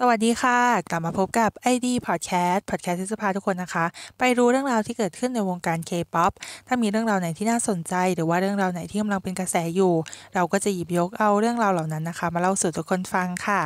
สวัสดีค่ะ กลับมาพบกับ ID Podcast Podcast ที่จะพาทุกคนนะคะ ไปรู้เรื่องราวที่เกิดขึ้นในวงการ K-POP ถ้ามีเรื่องราวไหนที่น่าสนใจ หรือว่าเรื่องราวไหนที่กำลังเป็นกระแสอยู่ เราก็จะหยิบยกเอาเรื่องราวเหล่านั้นนะคะ มาเล่าสู่ทุกคนฟังค่ะ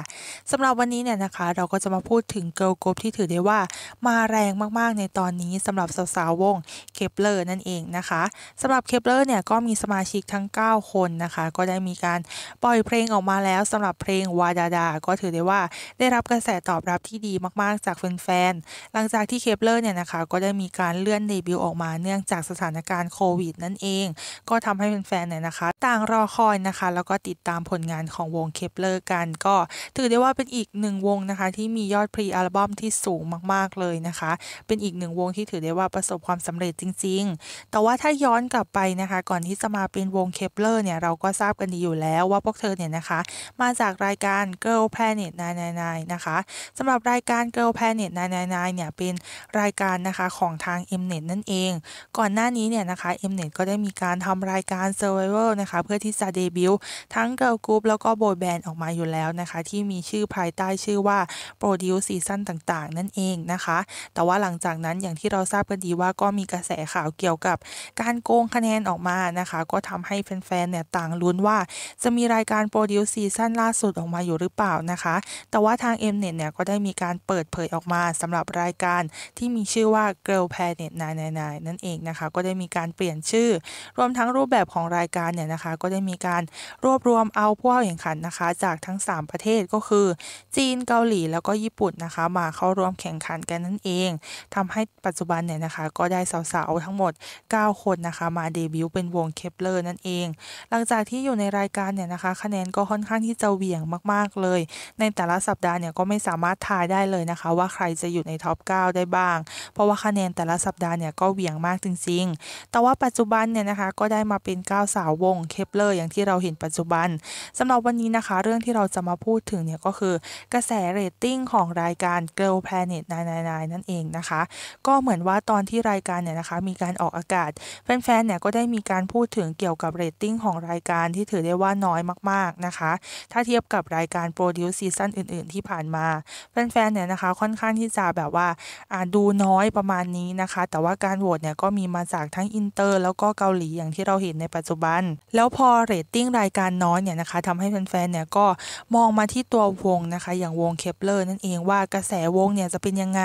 สำหรับวันนี้เนี่ยนะคะ เราก็จะมาพูดถึงเกิร์ลกรุ๊ปที่ถือได้ว่า มาแรงมาก ๆ ในตอนนี้สำหรับสาว ๆ วงเคปเลอร์นั่นเองนะคะสำหรับเคปเลอร์เนี่ยก็มีสมาชิกทั้ง 9 คนนะคะ ก็ได้มีการปล่อยเพลงออกมาแล้วสำหรับเพลงวาดาดาก็ถือได้ว่าได้รับรับกระแสตอบรับที่ดีมากๆ จากแฟนๆ หลังจากที่เคปเลอร์เนี่ยนะคะ ก็ได้มีการเลื่อนเดบิวต์ออกมาเนื่องจากสถานการณ์โควิดนั่นเอง ก็ทำให้แฟนๆ เนี่ยนะคะต่างรอคอยนะคะแล้วก็ติดตามผลงานของวงเคปเลอร์กัน ก็ถือได้ว่าเป็นอีกหนึ่งวงนะคะที่มียอดพรีอัลบั้มที่สูงมากๆเลยนะคะ เป็นอีกหนึ่งวงที่ถือได้ว่าประสบความสำเร็จจริง ๆ แต่ว่าถ้าย้อนกลับไปนะคะ ก่อนที่จะมาเป็นวงเคปเลอร์เนี่ย เราก็ทราบกันดีอยู่แล้วว่าพวกเธอเนี่ยนะคะมาจากรายการ Girl Planet 999นะคะสำหรับรายการ Girl Planet 999 เนี่ย เป็นรายการ นะคะ ของทาง Mnet นั่นเอง ก่อนหน้านี้เนี่ยนะคะ Mnet ก็ได้มีการทำรายการ s u r v i v a l นะคะ เพื่อที่จะเดบิวต์ทั้ง Girl Group แล้วก็โบยแบนด์ออกมาอยู่แล้วนะคะ ที่มีชื่อภายใต้ชื่อว่า Produce Season ต่างๆ นั่นเองนะคะ แต่ว่าหลังจากนั้นอย่างที่เราทราบกันดีว่าก็มีกระแสข่าวเกี่ยวกับการโกงคะแนนออกมานะคะก็ทำให้แฟนๆเนี่ยต่างลุ้นว่าจะมีรายการ Produce Season ล่าสุดออกมาอยู่หรือเปล่านะคะแต่ว่าทางเอ็มเน็ตเนี่ย ก็ได้มีการเปิดเผยออกมาสำหรับรายการที่มีชื่อว่า Girl Planet 999นั่นเองนะคะ ก็ได้มีการเปลี่ยนชื่อ รวมทั้งรูปแบบของรายการเนี่ยนะคะ ก็ได้มีการรวบรวมเอาผู้เข้าแข่งขันนะคะ จากทั้ง 3 ประเทศก็คือจีนเกาหลีแล้วก็ญี่ปุ่นนะคะ มาเข้าร่วมแข่งขันกันนั่นเอง ทำให้ปัจจุบันเนี่ยนะคะ ก็ได้สาวๆทั้งหมด 9 คนนะคะมาเดบิวต์เป็นวงเคปเลอร์นั่นเอง หลังจากที่อยู่ในรายการเนี่ยนะคะ คะแนนก็ค่อนข้างที่จะเหวี่ยงมากๆเลย ในแต่ละสัปดาห์เนี่ยเนี่ยก็ไม่สามารถทายได้เลยนะคะ ว่าใครจะอยู่ในท็อป9ได้บ้าง เพราะว่าคะแนนแต่ละสัปดาห์เนี่ย ก็เหวี่ยงมากจริงๆ แต่ว่าปัจจุบันเนี่ยนะคะ ก็ได้มาเป็น 9 สาววงเคปเลอร์อย่างที่เราเห็นปัจจุบัน สำหรับวันนี้นะคะ เรื่องที่เราจะมาพูดถึงเนี่ย ก็คือกระแสเรตติ้งของรายการ Girl Planet 999นั่นเองนะคะ ก็เหมือนว่าตอนที่รายการเนี่ยนะคะมีการออกอากาศแฟนๆเนี่ยก็ได้มีการพูดถึงเกี่ยวกับเรตติ้งของรายการที่ถือได้ว่าน้อยมากๆนะคะ ถ้าเทียบกับรายการโปรดิวซีซั่นอื่นๆที่ผ่านมาแฟนๆเนี่ยนะคะค่อนข้างที่จะแบบว่าอ่าดูน้อยประมาณนี้นะคะแต่ว่าการโหวตเนี่ยก็มีมาจากทั้ง อินเตอร์แล้วก็เกาหลีอย่างที่เราเห็นในปัจจุบัน แล้วพอเรตติ้งรายการน้อยเนี่ยนะคะทำให้แฟนๆเนี่ยก็มองมาที่ตัววงนะคะอย่างวงเคปเลอร์นั่นเองว่ากระแสวงเนี่ยจะเป็นยังไง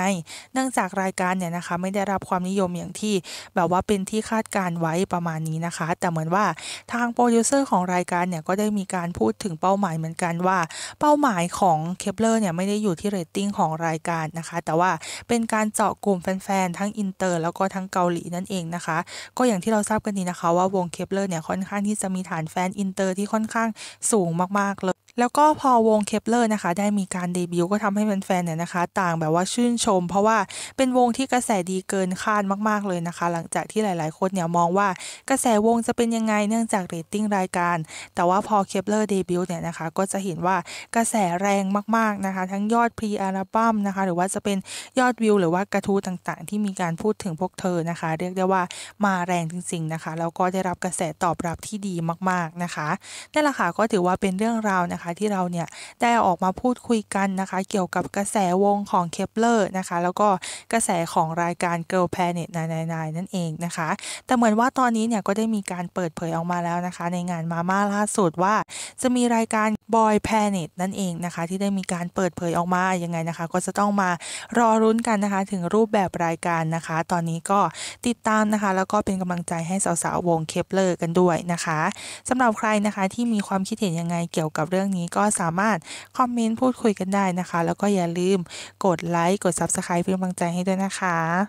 เนื่องจากรายการเนี่ยนะคะไม่ได้รับความนิยมอย่างที่แบบว่าเป็นที่คาดการไว้ประมาณนี้นะคะ แต่เหมือนว่าทางโปรดิวเซอร์ของรายการเนี่ยก็ได้มีการพูดถึงเป้าหมายเหมือนกันว่า เป้าหมายของเคปเลอร์ร์เนี่ยไม่ได้อยู่ที่เรตติ้งของรายการนะคะ แต่ว่าเป็นการเจาะกลุ่มแฟนๆ ทั้งอินเตอร์แล้วก็ทั้งเกาหลีนั่นเองนะคะ ก็อย่างที่เราทราบกันดีนะคะ ว่าวงเคปเลอร์เนี่ยค่อนข้างที่จะมีฐานแฟนอินเตอร์ที่ค่อนข้างสูงมากๆเลยแล้วก็พอวงเคปเลอร์นะคะได้มีการเดบิวต์ก็ทำให้แฟนๆเนี่ยนะคะต่างแบบว่าชื่นชม เพราะว่าเป็นวงที่กระแสดีเกินคาดมากๆเลยนะคะ หลังจากที่หลายๆคนเนี่ยมองว่ากระแสวงจะเป็นยังไงเนื่องจากเรตติ้งรายการแต่ว่าพอเคปเลอร์เดบิวต์เนี่ยนะคะก็จะเห็นว่ากระแสแรงมากๆนะคะ ทั้งยอดพรีอัลบั้มนะคะ หรือว่าจะเป็นยอดวิว หรือว่ากระทู้ต่างๆ ที่มีการพูดถึงพวกเธอนะคะ เรียกได้ว่ามาแรงจริงๆนะคะแล้วก็ได้รับกระแสตอบรับที่ดีมากๆนะคะนั่นแหละค่ะก็ถือว่าเป็นเรื่องราวนะคะคะที่เราเนี่ยได้ออกมาพูดคุยกันนะคะ เกี่ยวกับกระแสวงของเคปเลอร์นะคะ แล้วก็กระแสของรายการ Girl Planet 9 9นั่นเองนะคะ แต่เหมือนว่าตอนนี้เนี่ยก็ได้มีการเปิดเผยออกมาแล้วนะคะ ในงานมาม่าล่าสุดว่าจะมีรายการบอยแพนิตนั่นเองนะคะ ที่ได้มีการเปิดเผยออกมา ยังไงนะคะ ก็จะต้องมารอรุ้นกันนะคะ ถึงรูปแบบรายการนะคะ ตอนนี้ก็ติดตามนะคะ แล้วก็เป็นกำลังใจให้สาวๆ วงเคปเลอร์กันด้วยนะคะสำหรับใครนะคะที่มีความคิดเห็นยังไง เกี่ยวกับเรื่องนี้ก็สามารถ คอมเมนต์พูดคุยกันได้นะคะ แล้วก็อย่าลืมกดไลค์ กด Subscribe เป็นกำลังใจให้ด้วยนะคะ